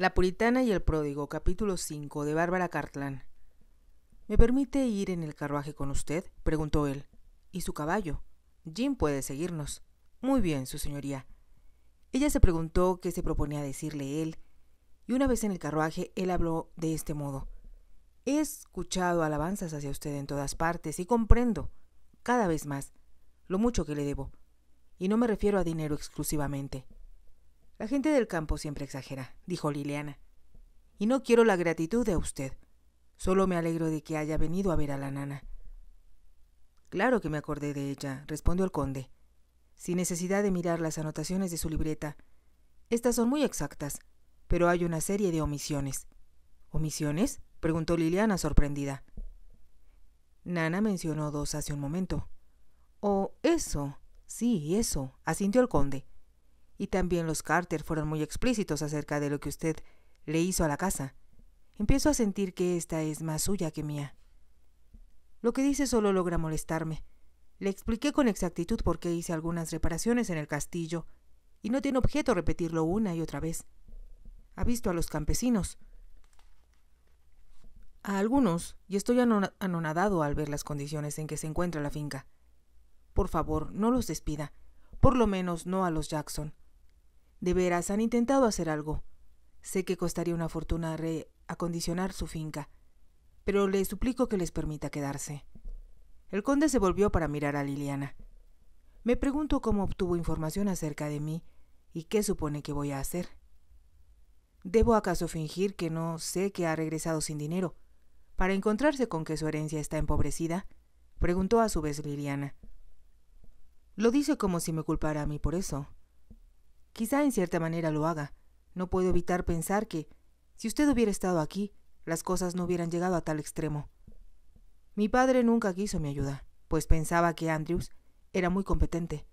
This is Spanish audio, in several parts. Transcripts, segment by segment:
La puritana y el pródigo, capítulo 5, de Bárbara Cartland ¿Me permite ir en el carruaje con usted? preguntó él. ¿Y su caballo? Jim puede seguirnos. Muy bien, su señoría. Ella se preguntó qué se proponía decirle él, y una vez en el carruaje él habló de este modo. He escuchado alabanzas hacia usted en todas partes y comprendo, cada vez más, lo mucho que le debo. Y no me refiero a dinero exclusivamente. La gente del campo siempre exagera, dijo Liliana. Y no quiero la gratitud de usted. Solo me alegro de que haya venido a ver a la nana. Claro que me acordé de ella, respondió el conde, sin necesidad de mirar las anotaciones de su libreta. Estas son muy exactas, pero hay una serie de omisiones. ¿Omisiones? preguntó Liliana sorprendida. Nana mencionó dos hace un momento. Oh, eso. Sí, eso, asintió el conde y también los Carter fueron muy explícitos acerca de lo que usted le hizo a la casa. Empiezo a sentir que esta es más suya que mía. Lo que dice solo logra molestarme. Le expliqué con exactitud por qué hice algunas reparaciones en el castillo, y no tiene objeto repetirlo una y otra vez. Ha visto a los campesinos. A algunos, y estoy anonadado al ver las condiciones en que se encuentra la finca. Por favor, no los despida, por lo menos no a los Jackson. De veras, han intentado hacer algo. Sé que costaría una fortuna reacondicionar su finca, pero le suplico que les permita quedarse. El conde se volvió para mirar a Liliana. Me pregunto cómo obtuvo información acerca de mí y qué supone que voy a hacer. ¿Debo acaso fingir que no sé que ha regresado sin dinero, para encontrarse con que su herencia está empobrecida? preguntó a su vez Liliana. Lo dice como si me culpara a mí por eso, Quizá en cierta manera lo haga. No puedo evitar pensar que, si usted hubiera estado aquí, las cosas no hubieran llegado a tal extremo. Mi padre nunca quiso mi ayuda, pues pensaba que Andrews era muy competente.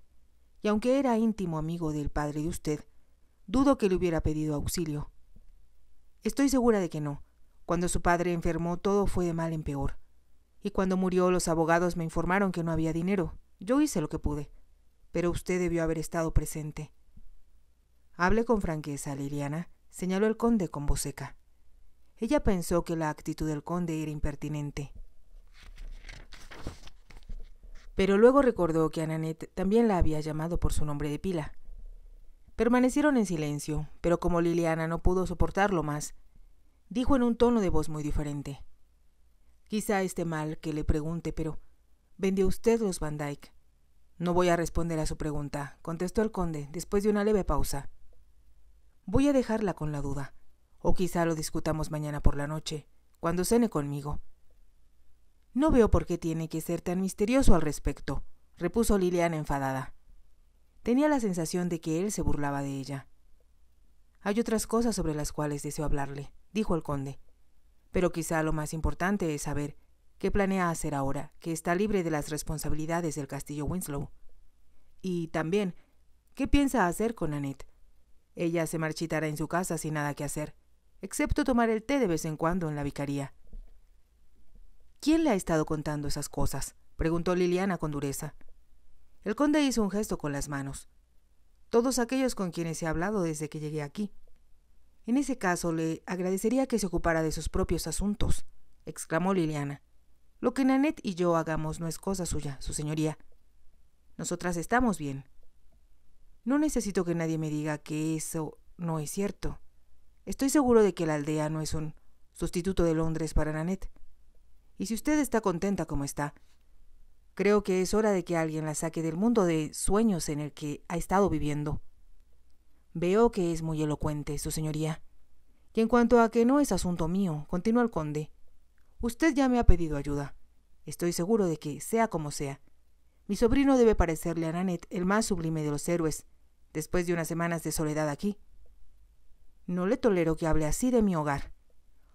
Y aunque era íntimo amigo del padre de usted, dudo que le hubiera pedido auxilio. Estoy segura de que no. Cuando su padre enfermó todo fue de mal en peor. Y cuando murió los abogados me informaron que no había dinero. Yo hice lo que pude. Pero usted debió haber estado presente. Hable con franqueza, Liliana, señaló el conde con voz seca. Ella pensó que la actitud del conde era impertinente. Pero luego recordó que Ananet también la había llamado por su nombre de pila. Permanecieron en silencio, pero como Liliana no pudo soportarlo más, dijo en un tono de voz muy diferente. Quizá esté mal que le pregunte, pero ¿vendió usted los Van Dyke? No voy a responder a su pregunta, contestó el conde después de una leve pausa. Voy a dejarla con la duda. O quizá lo discutamos mañana por la noche, cuando cene conmigo. No veo por qué tiene que ser tan misterioso al respecto, repuso Liliana enfadada. Tenía la sensación de que él se burlaba de ella. Hay otras cosas sobre las cuales deseo hablarle, dijo el conde. Pero quizá lo más importante es saber qué planea hacer ahora que está libre de las responsabilidades del castillo Winslow. Y también, ¿qué piensa hacer con Annette? Ella se marchitará en su casa sin nada que hacer, excepto tomar el té de vez en cuando en la vicaría. ¿Quién le ha estado contando esas cosas? preguntó Liliana con dureza. El conde hizo un gesto con las manos. Todos aquellos con quienes he hablado desde que llegué aquí. En ese caso, le agradecería que se ocupara de sus propios asuntos, exclamó Liliana. Lo que Nanette y yo hagamos no es cosa suya, su señoría. Nosotras estamos bien. No necesito que nadie me diga que eso no es cierto. Estoy seguro de que la aldea no es un sustituto de Londres para Nanette. Y si usted está contenta como está, creo que es hora de que alguien la saque del mundo de sueños en el que ha estado viviendo. Veo que es muy elocuente, su señoría. Y en cuanto a que no es asunto mío, continúa el conde. Usted ya me ha pedido ayuda. Estoy seguro de que, sea como sea, mi sobrino debe parecerle a Nanette el más sublime de los héroes, después de unas semanas de soledad aquí. No le tolero que hable así de mi hogar.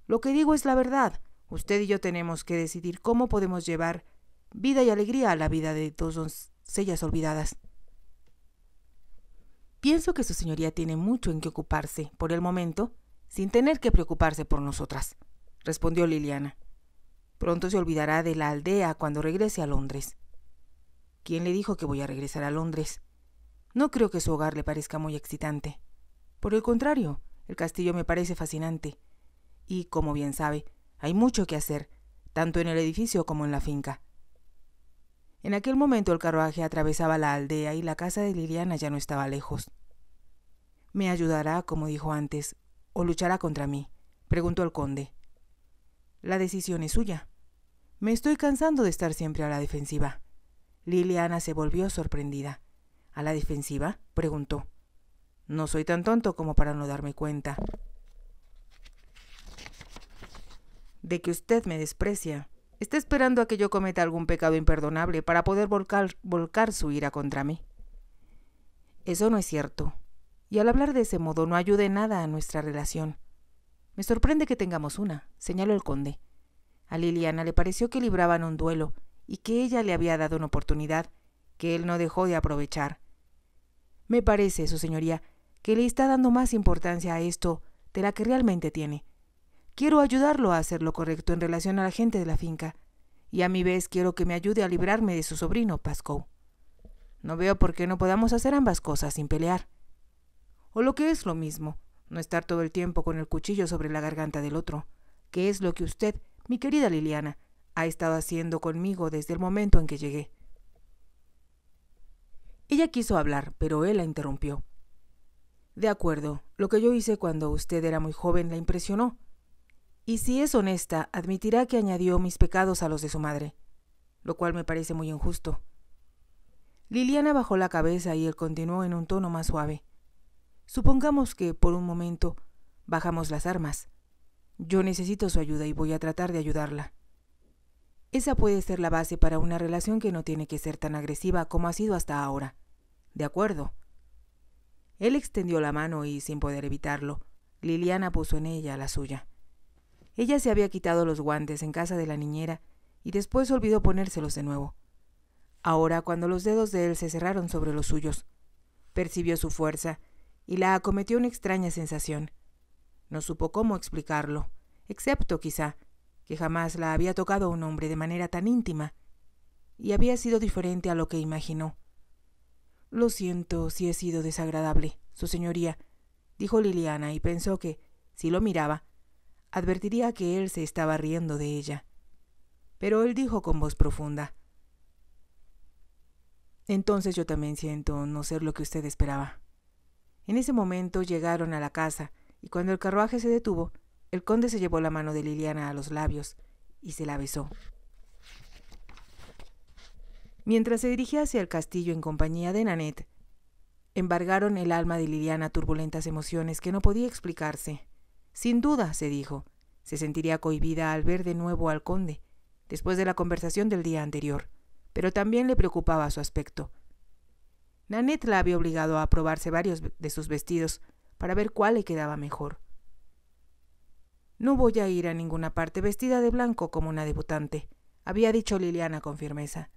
Lo que digo es la verdad. Usted y yo tenemos que decidir cómo podemos llevar vida y alegría a la vida de dos doncellas olvidadas. Pienso que su señoría tiene mucho en qué ocuparse, por el momento, sin tener que preocuparse por nosotras, respondió Liliana. Pronto se olvidará de la aldea cuando regrese a Londres. ¿Quién le dijo que voy a regresar a Londres? No creo que su hogar le parezca muy excitante. Por el contrario, el castillo me parece fascinante. Y, como bien sabe, hay mucho que hacer, tanto en el edificio como en la finca. En aquel momento el carruaje atravesaba la aldea y la casa de Liliana ya no estaba lejos. ¿Me ayudará, como dijo antes, o luchará contra mí? preguntó el conde. La decisión es suya. Me estoy cansando de estar siempre a la defensiva. Liliana se volvió sorprendida. ¿A la defensiva? preguntó. No soy tan tonto como para no darme cuenta. De que usted me desprecia. Está esperando a que yo cometa algún pecado imperdonable para poder volcar, su ira contra mí. Eso no es cierto. Y al hablar de ese modo no ayude nada a nuestra relación. Me sorprende que tengamos una, señaló el conde. A Liliana le pareció que libraban un duelo y que ella le había dado una oportunidad, que él no dejó de aprovechar. Me parece, Su Señoría, que le está dando más importancia a esto de la que realmente tiene. Quiero ayudarlo a hacer lo correcto en relación a la gente de la finca, y a mi vez quiero que me ayude a librarme de su sobrino, Pascoe. No veo por qué no podamos hacer ambas cosas sin pelear. O lo que es lo mismo, no estar todo el tiempo con el cuchillo sobre la garganta del otro, que es lo que usted, mi querida Liliana, ha estado haciendo conmigo desde el momento en que llegué. Ella quiso hablar, pero él la interrumpió. De acuerdo, lo que yo hice cuando usted era muy joven la impresionó. Y si es honesta, admitirá que añadió mis pecados a los de su madre, lo cual me parece muy injusto. Liliana bajó la cabeza y él continuó en un tono más suave. Supongamos que, por un momento, bajamos las armas. Yo necesito su ayuda y voy a tratar de ayudarla. Esa puede ser la base para una relación que no tiene que ser tan agresiva como ha sido hasta ahora. De acuerdo. Él extendió la mano y, sin poder evitarlo, Liliana puso en ella la suya. Ella se había quitado los guantes en casa de la niñera y después olvidó ponérselos de nuevo. Ahora, cuando los dedos de él se cerraron sobre los suyos, percibió su fuerza y la acometió una extraña sensación. No supo cómo explicarlo, excepto quizá que jamás la había tocado un hombre de manera tan íntima, y había sido diferente a lo que imaginó. Lo siento si he sido desagradable, su señoría, dijo Liliana y pensó que, si lo miraba, advertiría que él se estaba riendo de ella. Pero él dijo con voz profunda, Entonces yo también siento no ser lo que usted esperaba. En ese momento llegaron a la casa, y cuando el carruaje se detuvo, el conde se llevó la mano de Liliana a los labios y se la besó. Mientras se dirigía hacia el castillo en compañía de Nanette, embargaron el alma de Liliana turbulentas emociones que no podía explicarse. Sin duda, se dijo, se sentiría cohibida al ver de nuevo al conde, después de la conversación del día anterior, pero también le preocupaba su aspecto. Nanette la había obligado a probarse varios de sus vestidos para ver cuál le quedaba mejor. No voy a ir a ninguna parte vestida de blanco como una debutante, había dicho Liliana con firmeza.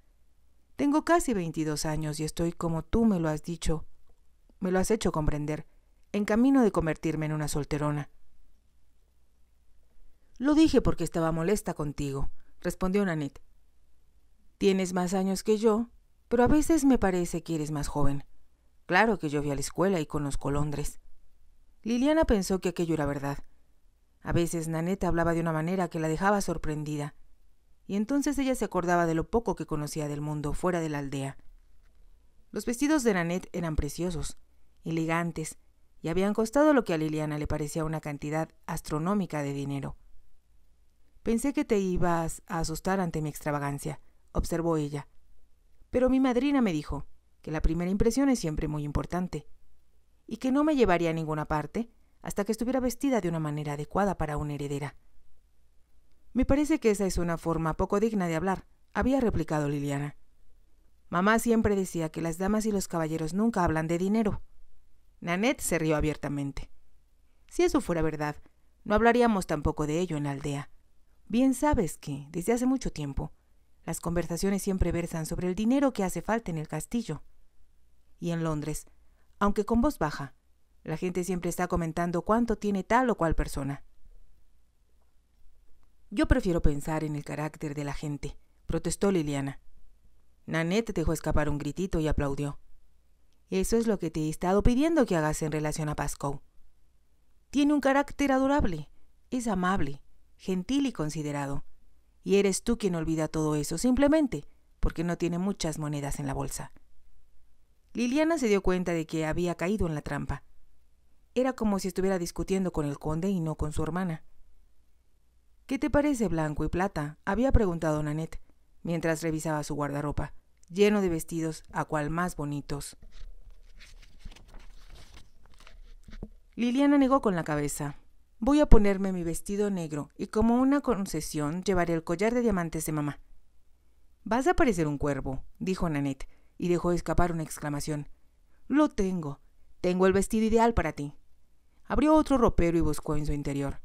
Tengo casi 22 años y estoy como tú me lo has dicho, me lo has hecho comprender, en camino de convertirme en una solterona. Lo dije porque estaba molesta contigo, respondió Nanette. Tienes más años que yo, pero a veces me parece que eres más joven. Claro que yo vi a la escuela y conozco Londres. Liliana pensó que aquello era verdad. A veces Nanette hablaba de una manera que la dejaba sorprendida y entonces ella se acordaba de lo poco que conocía del mundo fuera de la aldea. Los vestidos de Nanette eran preciosos, elegantes, y habían costado lo que a Liliana le parecía una cantidad astronómica de dinero. Pensé que te ibas a asustar ante mi extravagancia, observó ella. Pero mi madrina me dijo que la primera impresión es siempre muy importante, y que no me llevaría a ninguna parte hasta que estuviera vestida de una manera adecuada para una heredera. Me parece que esa es una forma poco digna de hablar, había replicado Liliana. Mamá siempre decía que las damas y los caballeros nunca hablan de dinero. Nanette se rió abiertamente. Si eso fuera verdad, no hablaríamos tampoco de ello en la aldea. Bien sabes que, desde hace mucho tiempo, las conversaciones siempre versan sobre el dinero que hace falta en el castillo. Y en Londres, aunque con voz baja, la gente siempre está comentando cuánto tiene tal o cual persona. Yo prefiero pensar en el carácter de la gente, protestó Liliana. Nanette dejó escapar un gritito y aplaudió. Eso es lo que te he estado pidiendo que hagas en relación a Pascoe. Tiene un carácter adorable, es amable, gentil y considerado. Y eres tú quien olvida todo eso, simplemente porque no tiene muchas monedas en la bolsa. Liliana se dio cuenta de que había caído en la trampa. Era como si estuviera discutiendo con el conde y no con su hermana. ¿Qué te parece blanco y plata? había preguntado Nanette, mientras revisaba su guardarropa, lleno de vestidos a cual más bonitos. Liliana negó con la cabeza. Voy a ponerme mi vestido negro y como una concesión llevaré el collar de diamantes de mamá. Vas a parecer un cuervo, dijo Nanette, y dejó escapar una exclamación. Lo tengo. Tengo el vestido ideal para ti. Abrió otro ropero y buscó en su interior.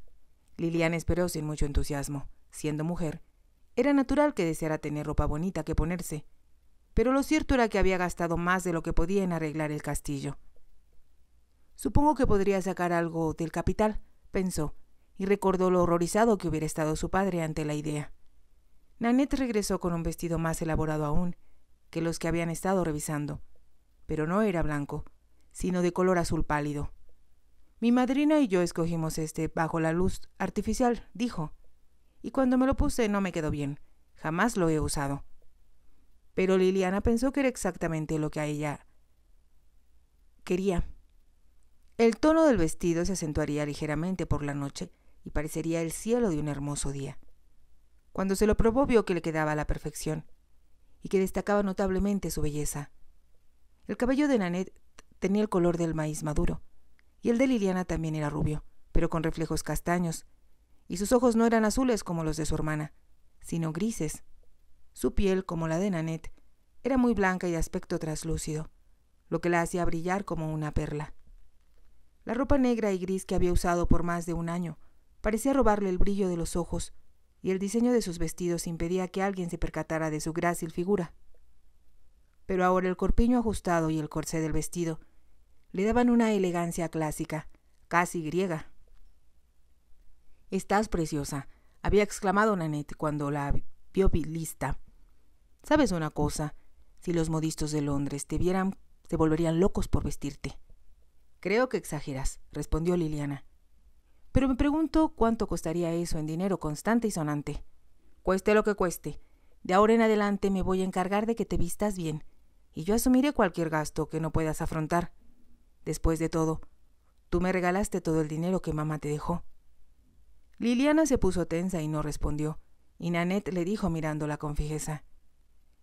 Lilian esperó sin mucho entusiasmo. Siendo mujer, era natural que deseara tener ropa bonita que ponerse. Pero lo cierto era que había gastado más de lo que podía en arreglar el castillo. Supongo que podría sacar algo del capital, pensó, y recordó lo horrorizado que hubiera estado su padre ante la idea. Nanette regresó con un vestido más elaborado aún que los que habían estado revisando, pero no era blanco, sino de color azul pálido. Mi madrina y yo escogimos este bajo la luz artificial, dijo. Y cuando me lo puse no me quedó bien. Jamás lo he usado. Pero Liliana pensó que era exactamente lo que a ella quería. El tono del vestido se acentuaría ligeramente por la noche y parecería el cielo de un hermoso día. Cuando se lo probó vio que le quedaba a la perfección y que destacaba notablemente su belleza. El cabello de Nanette tenía el color del maíz maduro y el de Liliana también era rubio, pero con reflejos castaños, y sus ojos no eran azules como los de su hermana, sino grises. Su piel, como la de Nanette, era muy blanca y de aspecto traslúcido, lo que la hacía brillar como una perla. La ropa negra y gris que había usado por más de un año parecía robarle el brillo de los ojos, y el diseño de sus vestidos impedía que alguien se percatara de su grácil figura. Pero ahora el corpiño ajustado y el corsé del vestido le daban una elegancia clásica, casi griega. Estás preciosa, había exclamado Nanette cuando la vio lista. ¿Sabes una cosa? Si los modistos de Londres te vieran, se volverían locos por vestirte. Creo que exageras, respondió Liliana. Pero me pregunto cuánto costaría eso en dinero constante y sonante. Cueste lo que cueste. De ahora en adelante me voy a encargar de que te vistas bien, y yo asumiré cualquier gasto que no puedas afrontar. Después de todo, tú me regalaste todo el dinero que mamá te dejó. Liliana se puso tensa y no respondió, y Nanette le dijo mirándola con fijeza.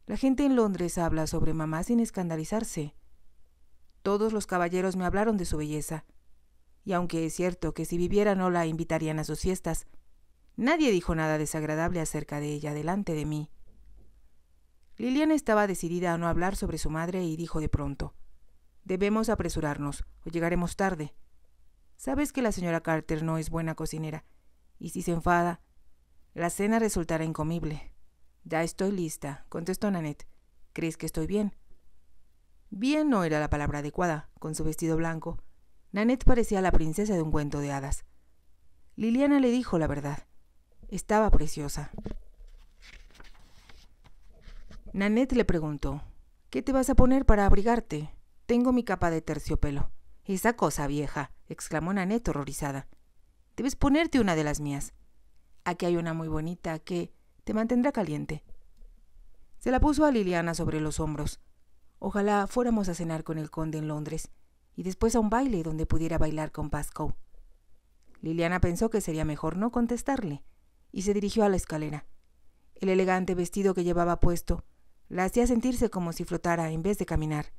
La gente en Londres habla sobre mamá sin escandalizarse. Todos los caballeros me hablaron de su belleza, y aunque es cierto que si viviera no la invitarían a sus fiestas, nadie dijo nada desagradable acerca de ella delante de mí. Liliana estaba decidida a no hablar sobre su madre y dijo de pronto, Debemos apresurarnos, o llegaremos tarde. Sabes que la señora Carter no es buena cocinera, y si se enfada, la cena resultará incomible. Ya estoy lista, contestó Nanette. ¿Crees que estoy bien? Bien no era la palabra adecuada, con su vestido blanco. Nanette parecía la princesa de un cuento de hadas. Liliana le dijo la verdad. Estaba preciosa. Nanette le preguntó, ¿Qué te vas a poner para abrigarte? Tengo mi capa de terciopelo. Esa cosa vieja, exclamó Nanette horrorizada. Debes ponerte una de las mías. Aquí hay una muy bonita que te mantendrá caliente. Se la puso a Liliana sobre los hombros. Ojalá fuéramos a cenar con el conde en Londres y después a un baile donde pudiera bailar con Pascoe. Liliana pensó que sería mejor no contestarle y se dirigió a la escalera. El elegante vestido que llevaba puesto la hacía sentirse como si flotara en vez de caminar.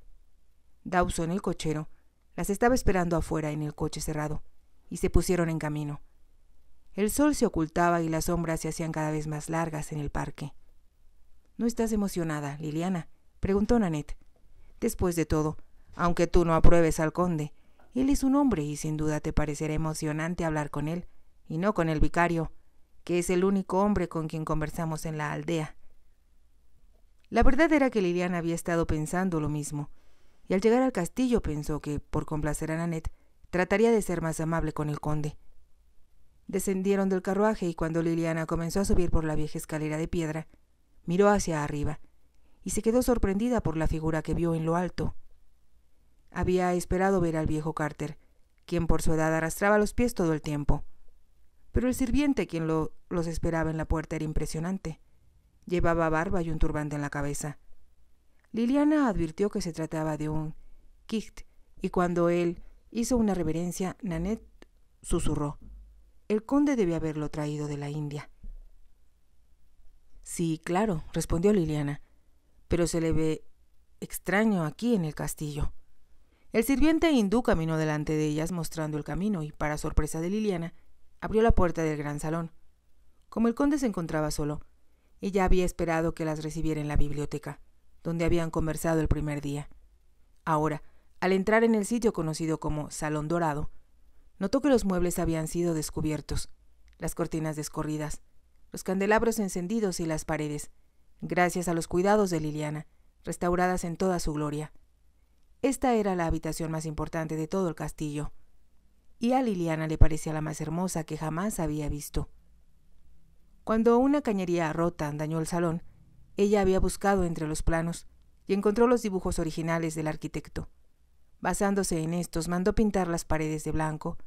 Dawson, el cochero, las estaba esperando afuera en el coche cerrado, y se pusieron en camino. El sol se ocultaba y las sombras se hacían cada vez más largas en el parque. ¿No estás emocionada, Liliana? preguntó Nanette. Después de todo, aunque tú no apruebes al conde, él es un hombre y sin duda te parecerá emocionante hablar con él, y no con el vicario, que es el único hombre con quien conversamos en la aldea. La verdad era que Liliana había estado pensando lo mismo, y al llegar al castillo pensó que, por complacer a Nanette, trataría de ser más amable con el conde. Descendieron del carruaje y cuando Liliana comenzó a subir por la vieja escalera de piedra, miró hacia arriba y se quedó sorprendida por la figura que vio en lo alto. Había esperado ver al viejo Carter, quien por su edad arrastraba los pies todo el tiempo. Pero el sirviente quien los esperaba en la puerta era impresionante. Llevaba barba y un turbante en la cabeza. Liliana advirtió que se trataba de un kicht, y cuando él hizo una reverencia, Nanette susurró. El conde debe haberlo traído de la India. Sí, claro, respondió Liliana, pero se le ve extraño aquí en el castillo. El sirviente hindú caminó delante de ellas mostrando el camino y, para sorpresa de Liliana, abrió la puerta del gran salón. Como el conde se encontraba solo, ella había esperado que las recibiera en la biblioteca donde habían conversado el primer día. Ahora, al entrar en el sitio conocido como Salón Dorado, notó que los muebles habían sido descubiertos, las cortinas descorridas, los candelabros encendidos y las paredes, gracias a los cuidados de Liliana, restauradas en toda su gloria. Esta era la habitación más importante de todo el castillo, y a Liliana le parecía la más hermosa que jamás había visto. Cuando una cañería rota dañó el salón, ella había buscado entre los planos y encontró los dibujos originales del arquitecto. Basándose en estos, mandó pintar las paredes de blanco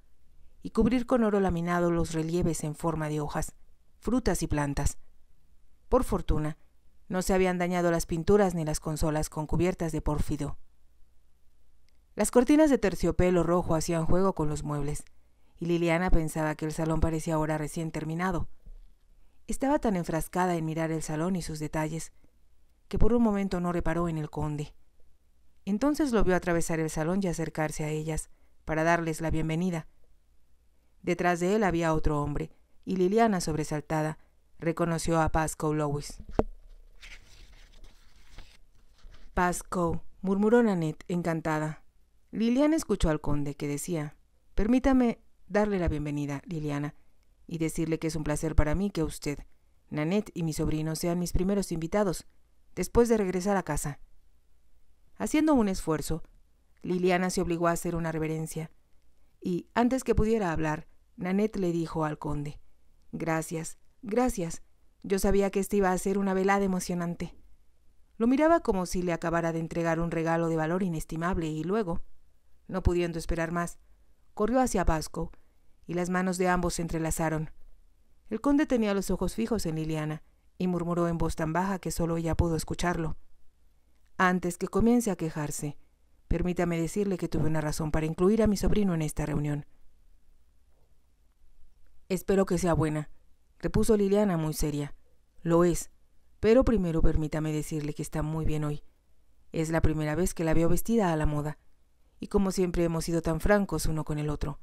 y cubrir con oro laminado los relieves en forma de hojas, frutas y plantas. Por fortuna, no se habían dañado las pinturas ni las consolas con cubiertas de pórfido. Las cortinas de terciopelo rojo hacían juego con los muebles, y Liliana pensaba que el salón parecía ahora recién terminado. Estaba tan enfrascada en mirar el salón y sus detalles, que por un momento no reparó en el conde. Entonces lo vio atravesar el salón y acercarse a ellas, para darles la bienvenida. Detrás de él había otro hombre, y Liliana, sobresaltada, reconoció a Pascoe lois Pascoe, murmuró Nanette, encantada. Liliana escuchó al conde, que decía Permítame darle la bienvenida, Liliana y decirle que es un placer para mí que usted, Nanette y mi sobrino sean mis primeros invitados, después de regresar a casa. Haciendo un esfuerzo, Liliana se obligó a hacer una reverencia, y antes que pudiera hablar, Nanette le dijo al conde, Gracias, gracias. Yo sabía que este iba a ser una velada emocionante. Lo miraba como si le acabara de entregar un regalo de valor inestimable y luego, no pudiendo esperar más, corrió hacia Vasco y las manos de ambos se entrelazaron. El conde tenía los ojos fijos en Liliana y murmuró en voz tan baja que solo ella pudo escucharlo. Antes que comience a quejarse, permítame decirle que tuve una razón para incluir a mi sobrino en esta reunión. Espero que sea buena, repuso Liliana muy seria. Lo es, pero primero permítame decirle que está muy bien hoy. Es la primera vez que la veo vestida a la moda, y como siempre hemos sido tan francos uno con el otro.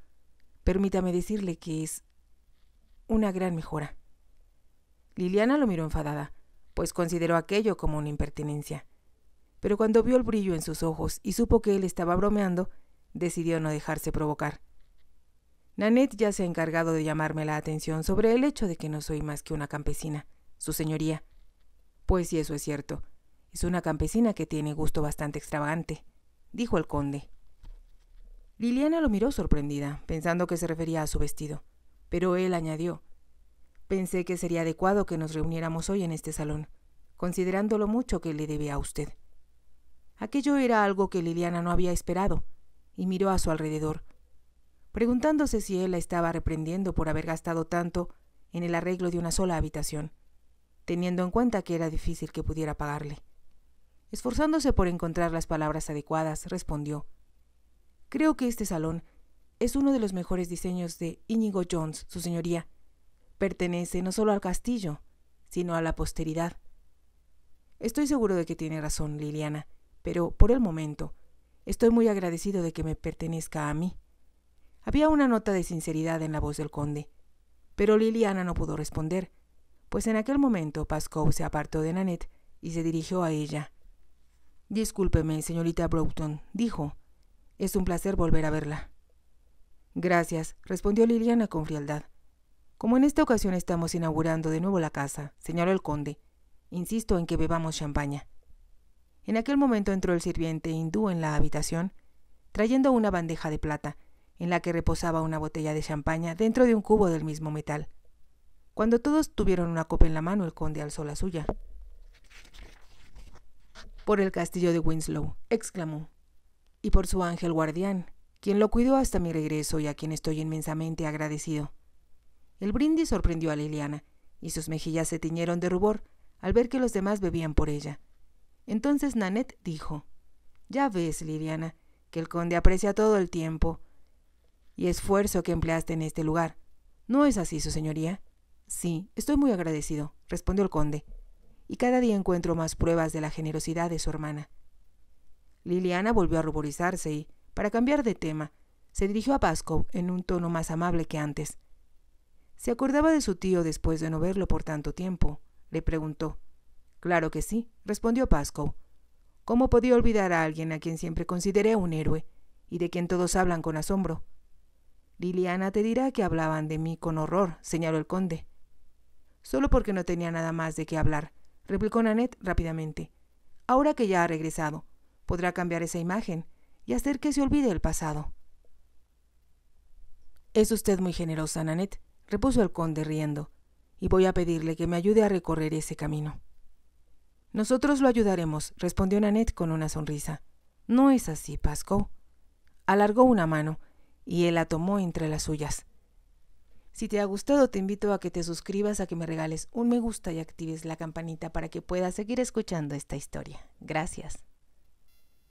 Permítame decirle que es una gran mejora. Liliana lo miró enfadada, pues consideró aquello como una impertinencia. Pero cuando vio el brillo en sus ojos y supo que él estaba bromeando, decidió no dejarse provocar. Nanette ya se ha encargado de llamarme la atención sobre el hecho de que no soy más que una campesina, su señoría. Pues si eso es cierto, es una campesina que tiene gusto bastante extravagante, dijo el conde. Liliana lo miró sorprendida, pensando que se refería a su vestido, pero él añadió Pensé que sería adecuado que nos reuniéramos hoy en este salón, considerando lo mucho que le debía a usted. Aquello era algo que Liliana no había esperado, y miró a su alrededor, preguntándose si él la estaba reprendiendo por haber gastado tanto en el arreglo de una sola habitación, teniendo en cuenta que era difícil que pudiera pagarle. Esforzándose por encontrar las palabras adecuadas, respondió Creo que este salón es uno de los mejores diseños de Íñigo Jones, su señoría. Pertenece no solo al castillo, sino a la posteridad. Estoy seguro de que tiene razón, Liliana, pero por el momento estoy muy agradecido de que me pertenezca a mí. Había una nota de sinceridad en la voz del conde, pero Liliana no pudo responder, pues en aquel momento Pascoe se apartó de Nanette y se dirigió a ella. Discúlpeme, señorita Broughton, dijo, es un placer volver a verla. Gracias, respondió Liliana con frialdad. Como en esta ocasión estamos inaugurando de nuevo la casa, señaló el conde, insisto en que bebamos champaña. En aquel momento entró el sirviente hindú en la habitación, trayendo una bandeja de plata, en la que reposaba una botella de champaña dentro de un cubo del mismo metal. Cuando todos tuvieron una copa en la mano, el conde alzó la suya. Por el castillo de Winslow, exclamó y por su ángel guardián, quien lo cuidó hasta mi regreso y a quien estoy inmensamente agradecido. El brindis sorprendió a Liliana, y sus mejillas se tiñeron de rubor al ver que los demás bebían por ella. Entonces Nanette dijo, Ya ves, Liliana, que el conde aprecia todo el tiempo y esfuerzo que empleaste en este lugar. ¿No es así, su señoría? Sí, estoy muy agradecido, respondió el conde, y cada día encuentro más pruebas de la generosidad de su hermana. Liliana volvió a ruborizarse y, para cambiar de tema, se dirigió a Pascoe en un tono más amable que antes. ¿Se acordaba de su tío después de no verlo por tanto tiempo? le preguntó. Claro que sí, respondió Pascoe. ¿Cómo podía olvidar a alguien a quien siempre consideré un héroe y de quien todos hablan con asombro? Liliana te dirá que hablaban de mí con horror, señaló el conde. Solo porque no tenía nada más de qué hablar, replicó Nanette rápidamente. Ahora que ya ha regresado, podrá cambiar esa imagen y hacer que se olvide el pasado. Es usted muy generosa, Nanette, repuso el conde riendo, y voy a pedirle que me ayude a recorrer ese camino. Nosotros lo ayudaremos, respondió Nanette con una sonrisa. No es así, Pasco. Alargó una mano, y él la tomó entre las suyas. Si te ha gustado, te invito a que te suscribas, a que me regales un me gusta y actives la campanita para que puedas seguir escuchando esta historia. Gracias.